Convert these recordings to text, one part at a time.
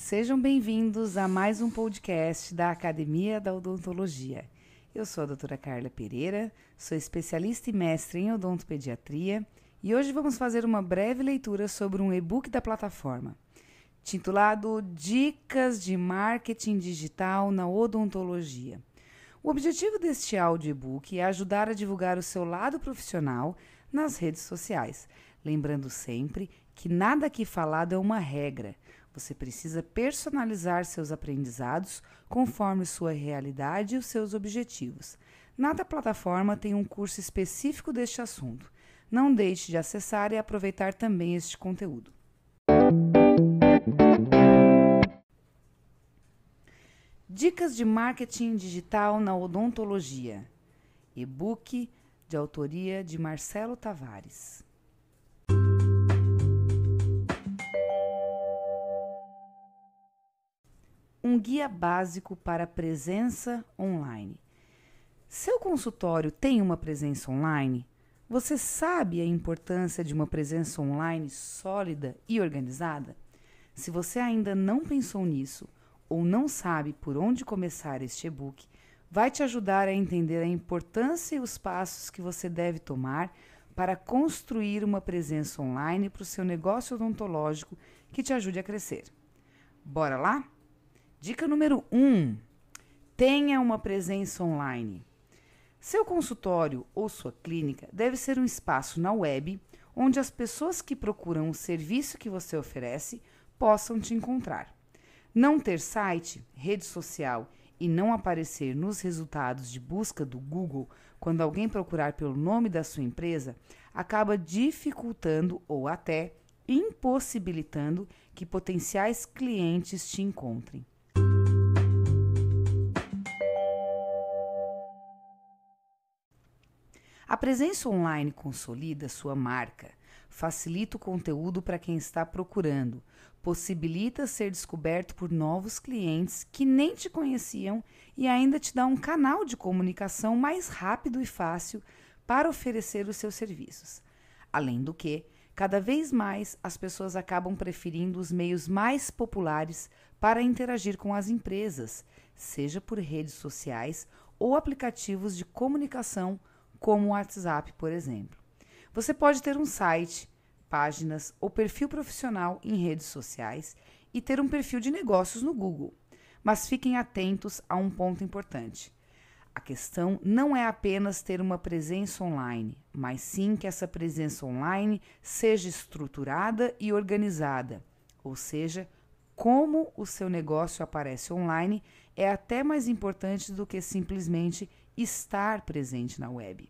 Sejam bem-vindos a mais um podcast da Academia da Odontologia. Eu sou a doutora Carla Pereira, sou especialista e mestre em odontopediatria e hoje vamos fazer uma breve leitura sobre um e-book da plataforma, titulado Dicas de Marketing Digital na Odontologia. O objetivo deste áudio e-book é ajudar a divulgar o seu lado profissional nas redes sociais, lembrando sempre que nada aqui falado é uma regra. Você precisa personalizar seus aprendizados conforme sua realidade e os seus objetivos. Nada plataforma tem um curso específico deste assunto. Não deixe de acessar e aproveitar também este conteúdo. Dicas de marketing digital na odontologia. E-book de autoria de Marcelo Tavares. um guia básico para presença online. Seu consultório tem uma presença online? Você sabe a importância de uma presença online sólida e organizada? Se você ainda não pensou nisso ou não sabe por onde começar este e-book, vai te ajudar a entender a importância e os passos que você deve tomar para construir uma presença online para o seu negócio odontológico que te ajude a crescer. Bora lá? Dica número 1: um, tenha uma presença online. Seu consultório ou sua clínica deve ser um espaço na web onde as pessoas que procuram o serviço que você oferece possam te encontrar. Não ter site, rede social e não aparecer nos resultados de busca do Google quando alguém procurar pelo nome da sua empresa acaba dificultando ou até impossibilitando que potenciais clientes te encontrem. A presença online consolida sua marca, facilita o conteúdo para quem está procurando, possibilita ser descoberto por novos clientes que nem te conheciam e ainda te dá um canal de comunicação mais rápido e fácil para oferecer os seus serviços. Além do que, cada vez mais as pessoas acabam preferindo os meios mais populares para interagir com as empresas, seja por redes sociais ou aplicativos de comunicação como o WhatsApp, por exemplo. Você pode ter um site, páginas ou perfil profissional em redes sociais e ter um perfil de negócios no Google. Mas fiquem atentos a um ponto importante. A questão não é apenas ter uma presença online, mas sim que essa presença online seja estruturada e organizada. Ou seja, como o seu negócio aparece online é até mais importante do que simplesmente estar presente na web.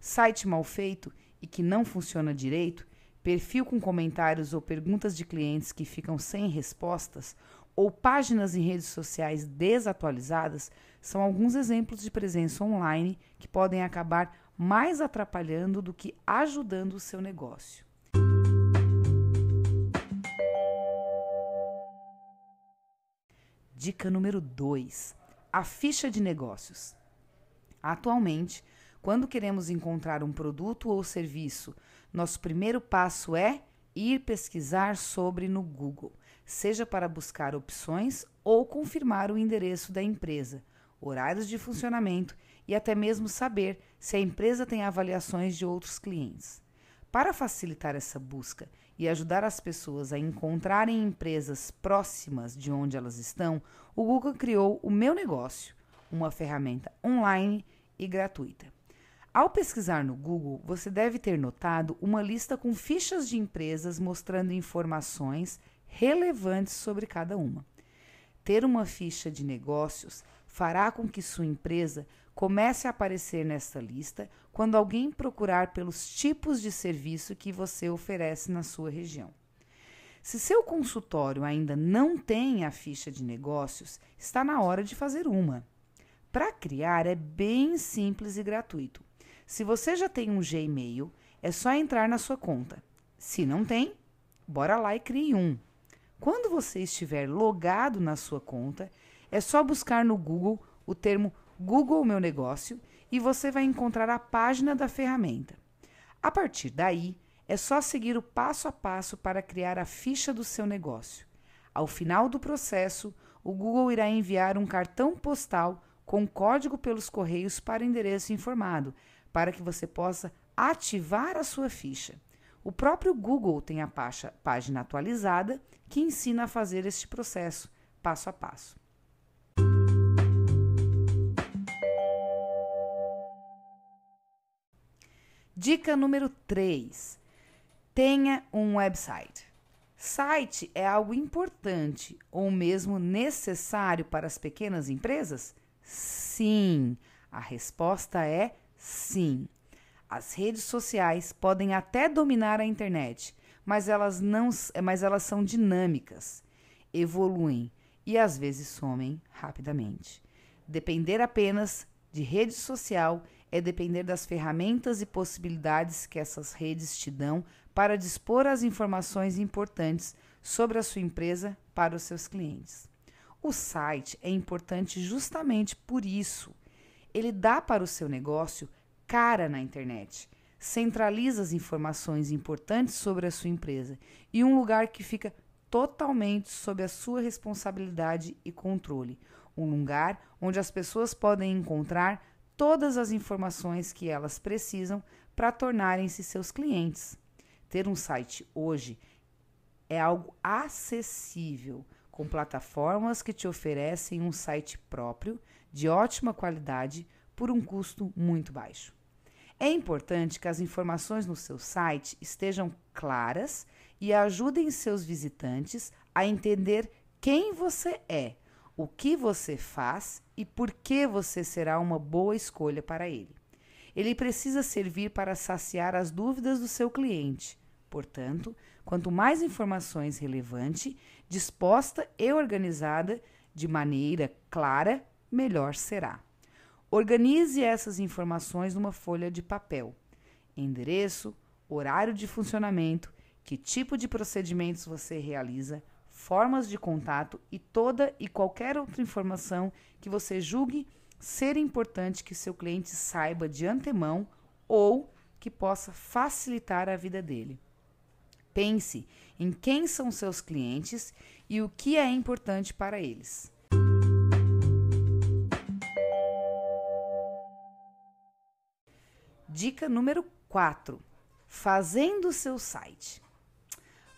Site mal feito e que não funciona direito, perfil com comentários ou perguntas de clientes que ficam sem respostas, ou páginas em redes sociais desatualizadas são alguns exemplos de presença online que podem acabar mais atrapalhando do que ajudando o seu negócio. Dica número 2: a ficha de negócios. Atualmente, quando queremos encontrar um produto ou serviço, nosso primeiro passo é ir pesquisar sobre no Google, seja para buscar opções ou confirmar o endereço da empresa, horários de funcionamento e até mesmo saber se a empresa tem avaliações de outros clientes. Para facilitar essa busca e ajudar as pessoas a encontrarem empresas próximas de onde elas estão, o Google criou o Meu Negócio, uma ferramenta online e gratuita. Ao pesquisar no Google, você deve ter notado uma lista com fichas de empresas mostrando informações relevantes sobre cada uma. Ter uma ficha de negócios fará com que sua empresa comece a aparecer nesta lista quando alguém procurar pelos tipos de serviço que você oferece na sua região. Se seu consultório ainda não tem a ficha de negócios, está na hora de fazer uma. Para criar é bem simples e gratuito. Se você já tem um Gmail, é só entrar na sua conta. Se não tem, bora lá e crie um. Quando você estiver logado na sua conta, é só buscar no Google o termo Google Meu Negócio e você vai encontrar a página da ferramenta. A partir daí, é só seguir o passo a passo para criar a ficha do seu negócio. Ao final do processo, o Google irá enviar um cartão postal com código pelos correios para endereço informado, para que você possa ativar a sua ficha. O próprio Google tem a página atualizada que ensina a fazer este processo passo a passo. Dica número 3: tenha um website. Site é algo importante ou mesmo necessário para as pequenas empresas? Sim. A resposta é sim. As redes sociais podem até dominar a internet, mas elas não, mas elas são dinâmicas, evoluem e às vezes somem rapidamente. Depender apenas de rede social é depender das ferramentas e possibilidades que essas redes te dão para dispor as informações importantes sobre a sua empresa para os seus clientes. O site é importante justamente por isso. Ele dá para o seu negócio cara na internet, centraliza as informações importantes sobre a sua empresa e um lugar que fica totalmente sob a sua responsabilidade e controle. Um lugar onde as pessoas podem encontrar todas as informações que elas precisam para tornarem-se seus clientes. Ter um site hoje é algo acessível com plataformas que te oferecem um site próprio, de ótima qualidade, por um custo muito baixo. É importante que as informações no seu site estejam claras e ajudem seus visitantes a entender quem você é, o que você faz e por que você será uma boa escolha para ele. Ele precisa servir para saciar as dúvidas do seu cliente. Portanto, Quanto mais informações relevante, disposta e organizada de maneira clara, melhor será. Organize essas informações numa folha de papel. Endereço, horário de funcionamento, que tipo de procedimentos você realiza, formas de contato e toda e qualquer outra informação que você julgue ser importante que seu cliente saiba de antemão ou que possa facilitar a vida dele. Pense em quem são seus clientes e o que é importante para eles. Dica número 4: Fazendo seu site.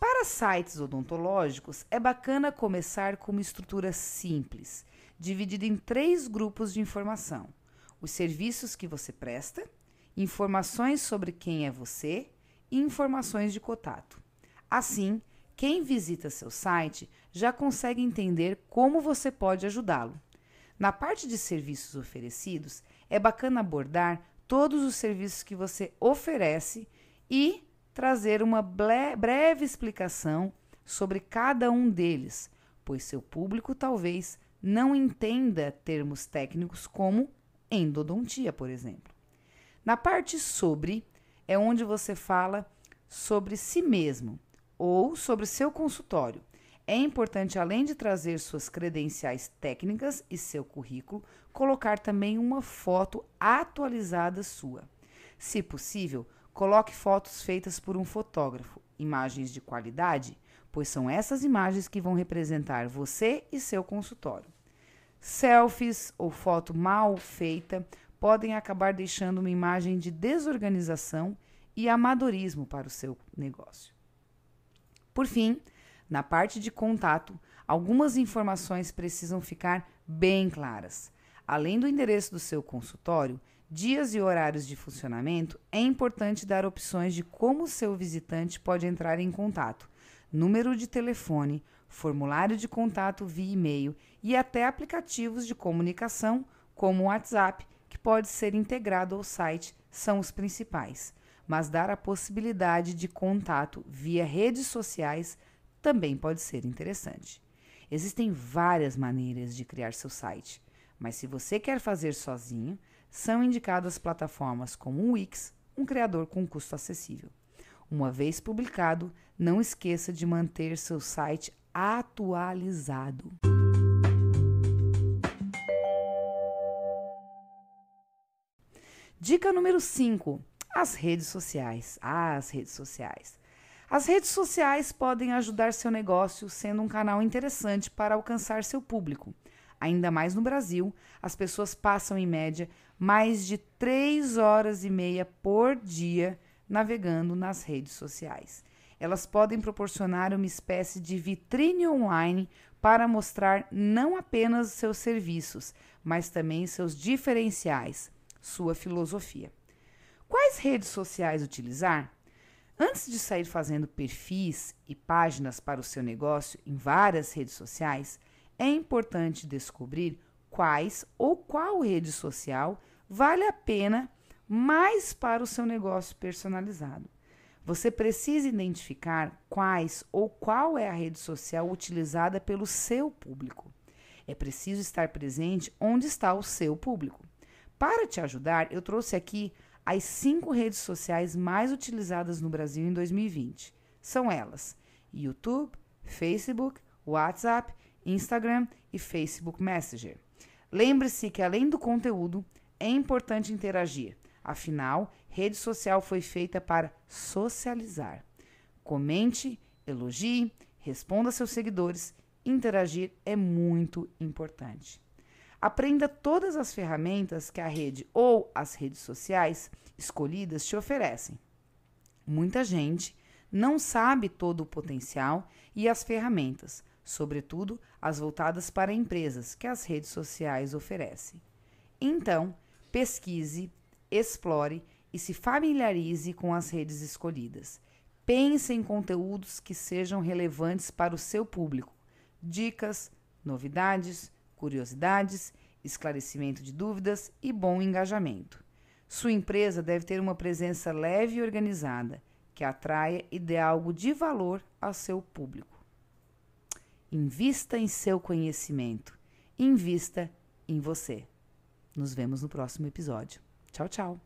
Para sites odontológicos, é bacana começar com uma estrutura simples, dividida em três grupos de informação: os serviços que você presta, informações sobre quem é você informações de contato. Assim, quem visita seu site já consegue entender como você pode ajudá-lo. Na parte de serviços oferecidos, é bacana abordar todos os serviços que você oferece e trazer uma breve explicação sobre cada um deles, pois seu público talvez não entenda termos técnicos como endodontia, por exemplo. Na parte sobre, é onde você fala sobre si mesmo ou sobre seu consultório. É importante, além de trazer suas credenciais técnicas e seu currículo, colocar também uma foto atualizada sua. Se possível, coloque fotos feitas por um fotógrafo, imagens de qualidade, pois são essas imagens que vão representar você e seu consultório. Selfies ou foto mal feita podem acabar deixando uma imagem de desorganização e amadorismo para o seu negócio. Por fim, na parte de contato, algumas informações precisam ficar bem claras. Além do endereço do seu consultório, dias e horários de funcionamento, é importante dar opções de como o seu visitante pode entrar em contato, número de telefone, formulário de contato via e-mail e até aplicativos de comunicação como o WhatsApp pode ser integrado ao site são os principais, mas dar a possibilidade de contato via redes sociais também pode ser interessante. Existem várias maneiras de criar seu site, mas se você quer fazer sozinho, são indicadas plataformas como o Wix, um criador com custo acessível. Uma vez publicado, não esqueça de manter seu site atualizado. Dica número 5: as redes sociais. Ah, as redes sociais. As redes sociais podem ajudar seu negócio sendo um canal interessante para alcançar seu público. Ainda mais no Brasil, as pessoas passam, em média, mais de 3 horas e meia por dia navegando nas redes sociais. Elas podem proporcionar uma espécie de vitrine online para mostrar não apenas seus serviços, mas também seus diferenciais, sua filosofia. Quais redes sociais utilizar? Antes de sair fazendo perfis e páginas para o seu negócio em várias redes sociais, é importante descobrir quais ou qual rede social vale a pena mais para o seu negócio personalizado. Você precisa identificar quais ou qual é a rede social utilizada pelo seu público. É preciso estar presente onde está o seu público. Para te ajudar, eu trouxe aqui as cinco redes sociais mais utilizadas no Brasil em 2020. São elas: YouTube, Facebook, WhatsApp, Instagram e Facebook Messenger. Lembre-se que além do conteúdo, é importante interagir. Afinal, rede social foi feita para socializar. Comente, elogie, responda a seus seguidores. Interagir é muito importante. Aprenda todas as ferramentas que a rede ou as redes sociais escolhidas te oferecem. Muita gente não sabe todo o potencial e as ferramentas, sobretudo as voltadas para empresas que as redes sociais oferecem. Então, pesquise, explore e se familiarize com as redes escolhidas. Pense em conteúdos que sejam relevantes para o seu público, dicas, novidades, curiosidades, esclarecimento de dúvidas e bom engajamento. Sua empresa deve ter uma presença leve e organizada, que atraia e dê algo de valor ao seu público. Invista em seu conhecimento. Invista em você. Nos vemos no próximo episódio. Tchau, tchau.